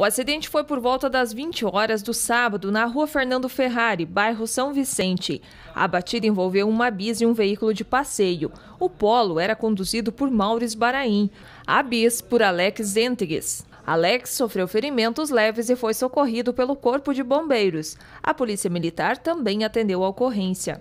O acidente foi por volta das 20 horas do sábado, na rua Fernando Ferrari, bairro São Vicente. A batida envolveu uma bis e um veículo de passeio. O polo era conduzido por Maures Baraim, a bis por Alex Entegues. Alex sofreu ferimentos leves e foi socorrido pelo Corpo de Bombeiros. A Polícia Militar também atendeu a ocorrência.